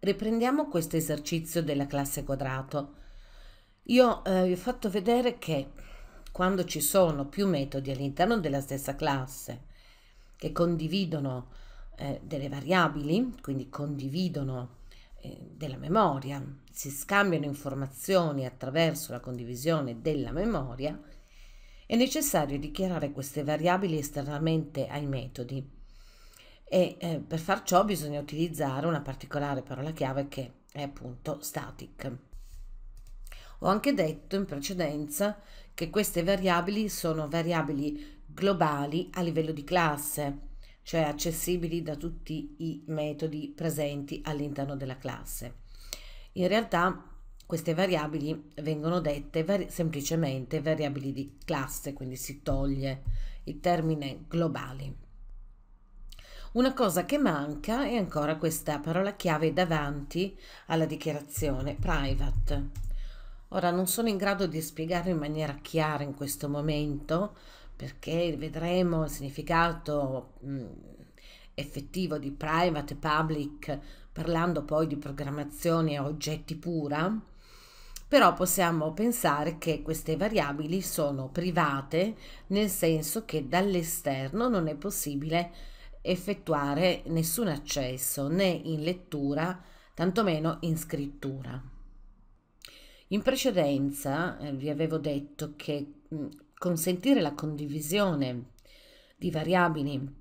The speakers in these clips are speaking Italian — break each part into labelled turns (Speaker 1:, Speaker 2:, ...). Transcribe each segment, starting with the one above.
Speaker 1: Riprendiamo questo esercizio della classe quadrato. Io eh, vi ho fatto vedere che quando ci sono più metodi all'interno della stessa classe che condividono eh, delle variabili, quindi condividono eh, della memoria, si scambiano informazioni attraverso la condivisione della memoria, è necessario dichiarare queste variabili esternamente ai metodi e eh, per far ciò bisogna utilizzare una particolare parola chiave che è appunto static. Ho anche detto in precedenza che queste variabili sono variabili globali a livello di classe, cioè accessibili da tutti i metodi presenti all'interno della classe. In realtà queste variabili vengono dette vari semplicemente variabili di classe, quindi si toglie il termine globali. Una cosa che manca è ancora questa parola chiave davanti alla dichiarazione private. Ora non sono in grado di spiegarlo in maniera chiara in questo momento perché vedremo il significato mh, mm, effettivo di private e public parlando poi di programmazione a oggetti pura, però possiamo pensare che queste variabili sono private nel senso che dall'esterno non è possibile effettuare nessun accesso né in lettura, tantomeno in scrittura. In precedenza eh, vi avevo detto che mh, mm, consentire la condivisione di variabili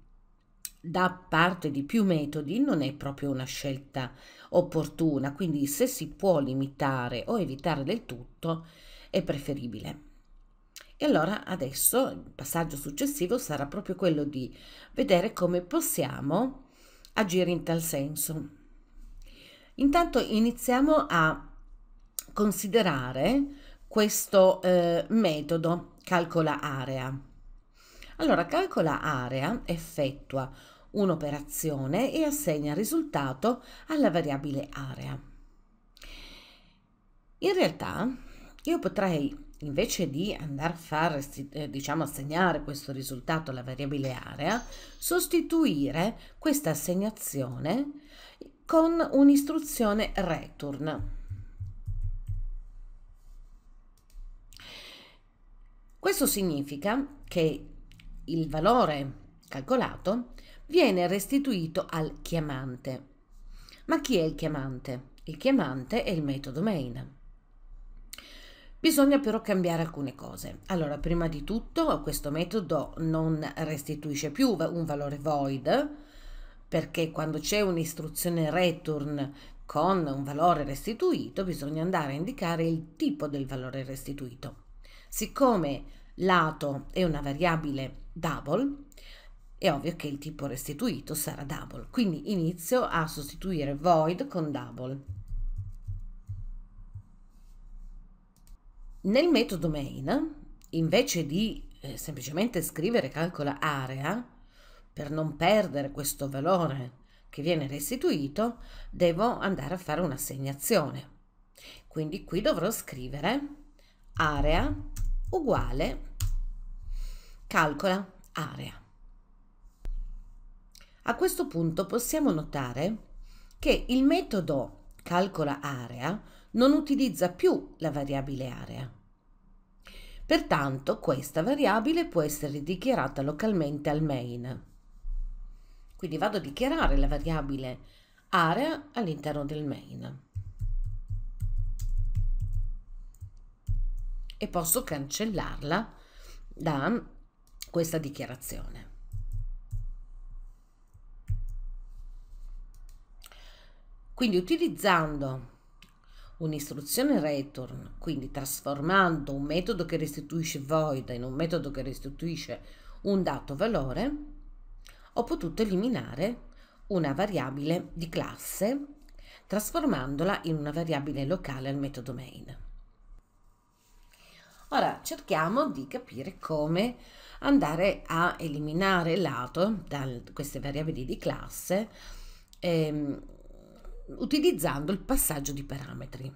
Speaker 1: da parte di più metodi non è proprio una scelta opportuna, quindi se si può limitare o evitare del tutto è preferibile. E allora adesso il passaggio successivo sarà proprio quello di vedere come possiamo agire in tal senso. Intanto iniziamo a considerare questo eh, metodo calcola area. Allora, calcola area effettua un'operazione e assegna il risultato alla variabile area. In realtà io potrei invece di andare a far, eh, diciamo, assegnare questo risultato alla variabile area, sostituire questa assegnazione con un'istruzione return. Questo significa che il valore calcolato viene restituito al chiamante. Ma chi è il chiamante? Il chiamante è il metodo main. Bisogna però cambiare alcune cose. Allora, prima di tutto, questo metodo non restituisce più un valore void, perché quando c'è un'istruzione return con un valore restituito, bisogna andare a indicare il tipo del valore restituito. Siccome lato è una variabile double, è ovvio che il tipo restituito sarà double, quindi inizio a sostituire void con double. Nel metodo main, invece di eh, semplicemente scrivere calcola area, per non perdere questo valore che viene restituito, devo andare a fare un'assegnazione. Quindi qui dovrò scrivere area uguale calcola area. A questo punto possiamo notare che il metodo calcola area non utilizza più la variabile area. Pertanto questa variabile può essere dichiarata localmente al main. Quindi vado a dichiarare la variabile area all'interno del main. E posso cancellarla da questa dichiarazione. Quindi utilizzando Un'istruzione return, quindi trasformando un metodo che restituisce void in un metodo che restituisce un dato valore, ho potuto eliminare una variabile di classe trasformandola in una variabile locale al metodo main. Ora cerchiamo di capire come andare a eliminare lato da queste variabili di classe ehm, utilizzando il passaggio di parametri.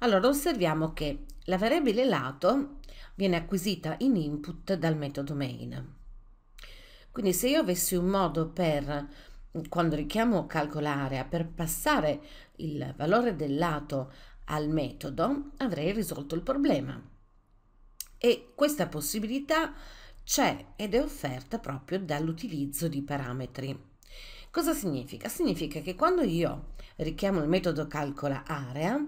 Speaker 1: Allora osserviamo che la variabile lato viene acquisita in input dal metodo main. Quindi se io avessi un modo per, quando richiamo calcolarea, per passare il valore del lato al metodo, avrei risolto il problema. E questa possibilità c'è ed è offerta proprio dall'utilizzo di parametri. Cosa significa? Significa che quando io richiamo il metodo calcola area,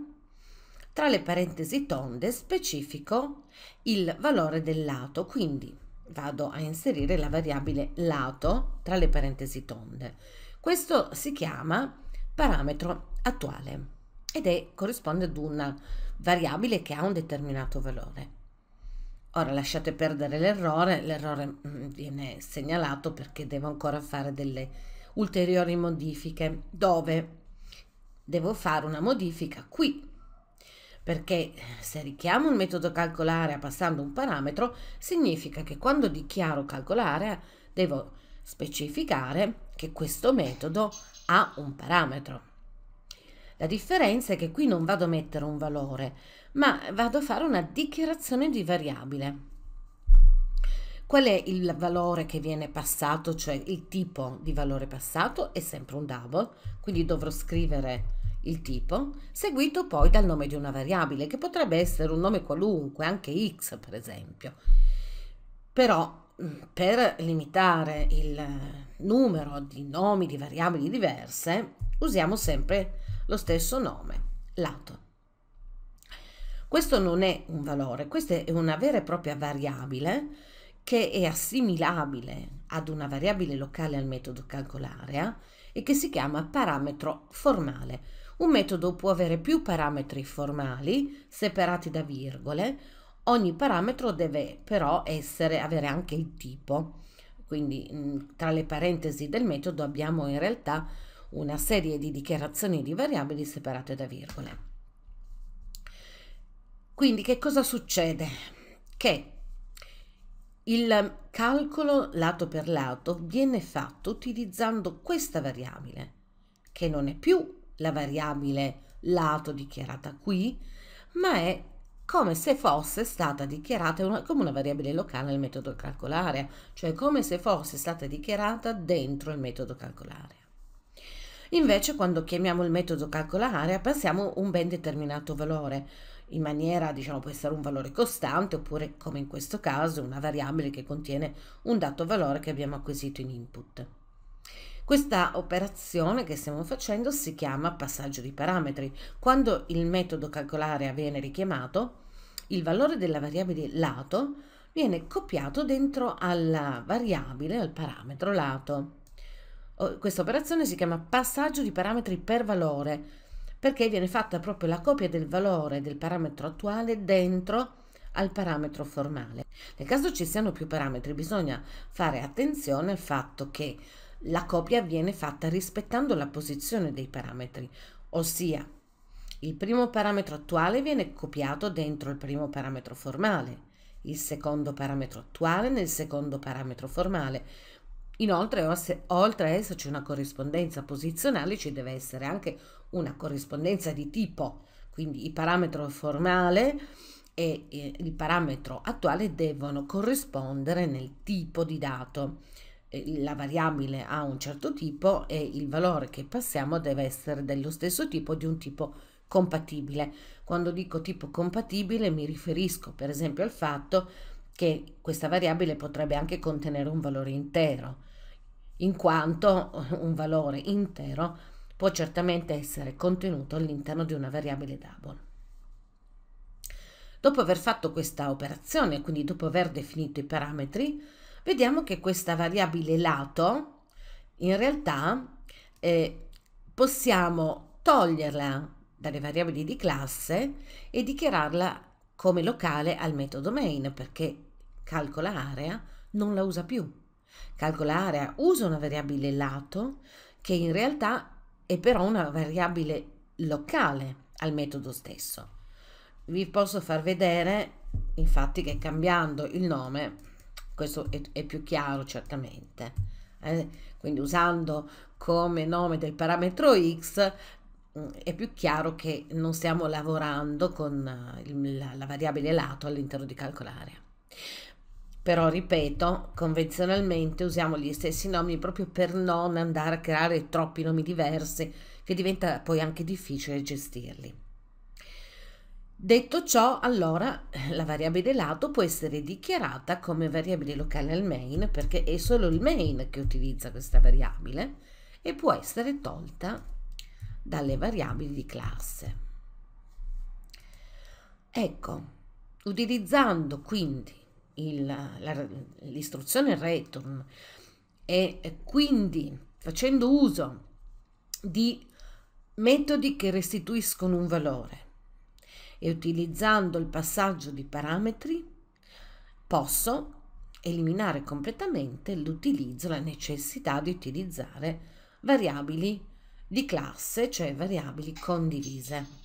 Speaker 1: tra le parentesi tonde specifico il valore del lato, quindi vado a inserire la variabile lato tra le parentesi tonde. Questo si chiama parametro attuale ed è, corrisponde ad una variabile che ha un determinato valore. Ora lasciate perdere l'errore, l'errore mm, viene segnalato perché devo ancora fare delle ulteriori modifiche dove devo fare una modifica qui perché eh, se richiamo un metodo calcolare passando un parametro significa che quando dichiaro calcolare devo specificare che questo metodo ha un parametro. La differenza è che qui non vado a mettere un valore, ma vado a fare una dichiarazione di variabile. Qual è il valore che viene passato, cioè il tipo di valore passato? È sempre un double, quindi dovrò scrivere il tipo, seguito poi dal nome di una variabile, che potrebbe essere un nome qualunque, anche x per esempio. Però mm, per limitare il numero di nomi di variabili diverse, usiamo sempre lo stesso nome, lato. Questo non è un valore, questa è una vera e propria variabile che è assimilabile ad una variabile locale al metodo calcolarea eh, e che si chiama parametro formale. Un metodo può avere più parametri formali separati da virgole, ogni parametro deve però essere, avere anche il tipo. Quindi mm, tra le parentesi del metodo abbiamo in realtà una serie di dichiarazioni di variabili separate da virgole. Quindi che cosa succede? Che il calcolo lato per lato viene fatto utilizzando questa variabile, che non è più la variabile lato dichiarata qui, ma è come se fosse stata dichiarata una, come una variabile locale nel metodo calcolare, cioè come se fosse stata dichiarata dentro il metodo calcolare. Invece quando chiamiamo il metodo calcolare passiamo un ben determinato valore, in maniera, diciamo, può essere un valore costante oppure, come in questo caso, una variabile che contiene un dato valore che abbiamo acquisito in input. Questa operazione che stiamo facendo si chiama passaggio di parametri. Quando il metodo calcolare viene richiamato, il valore della variabile lato viene copiato dentro alla variabile, al parametro lato. Questa operazione si chiama passaggio di parametri per valore, perché viene fatta proprio la copia del valore del parametro attuale dentro al parametro formale. Nel caso ci siano più parametri bisogna fare attenzione al fatto che la copia viene fatta rispettando la posizione dei parametri, ossia il primo parametro attuale viene copiato dentro il primo parametro formale, il secondo parametro attuale nel secondo parametro formale, Inoltre, oltre a esserci una corrispondenza posizionale, ci cioè deve essere anche una corrispondenza di tipo, quindi il parametro formale e il parametro attuale devono corrispondere nel tipo di dato. La variabile ha un certo tipo e il valore che passiamo deve essere dello stesso tipo di un tipo compatibile. Quando dico tipo compatibile mi riferisco per esempio al fatto che questa variabile potrebbe anche contenere un valore intero in quanto un valore intero può certamente essere contenuto all'interno di una variabile double. Dopo aver fatto questa operazione, quindi dopo aver definito i parametri, vediamo che questa variabile lato in realtà eh, possiamo toglierla dalle variabili di classe e dichiararla come locale al metodo main perché calcola area non la usa più calcolare usa una variabile lato che in realtà è però una variabile locale al metodo stesso. Vi posso far vedere infatti che cambiando il nome questo è, è più chiaro certamente. Eh? Quindi usando come nome del parametro x mm, è più chiaro che non stiamo lavorando con eh, la, la variabile lato all'interno di calcolare. Però ripeto, convenzionalmente usiamo gli stessi nomi proprio per non andare a creare troppi nomi diversi, che diventa poi anche difficile gestirli. Detto ciò, allora la variabile lato può essere dichiarata come variabile locale al main perché è solo il main che utilizza questa variabile e può essere tolta dalle variabili di classe. Ecco, utilizzando quindi il, la, l'istruzione return e quindi facendo uso di metodi che restituiscono un valore e utilizzando il passaggio di parametri posso eliminare completamente l'utilizzo, la necessità di utilizzare variabili di classe, cioè variabili condivise.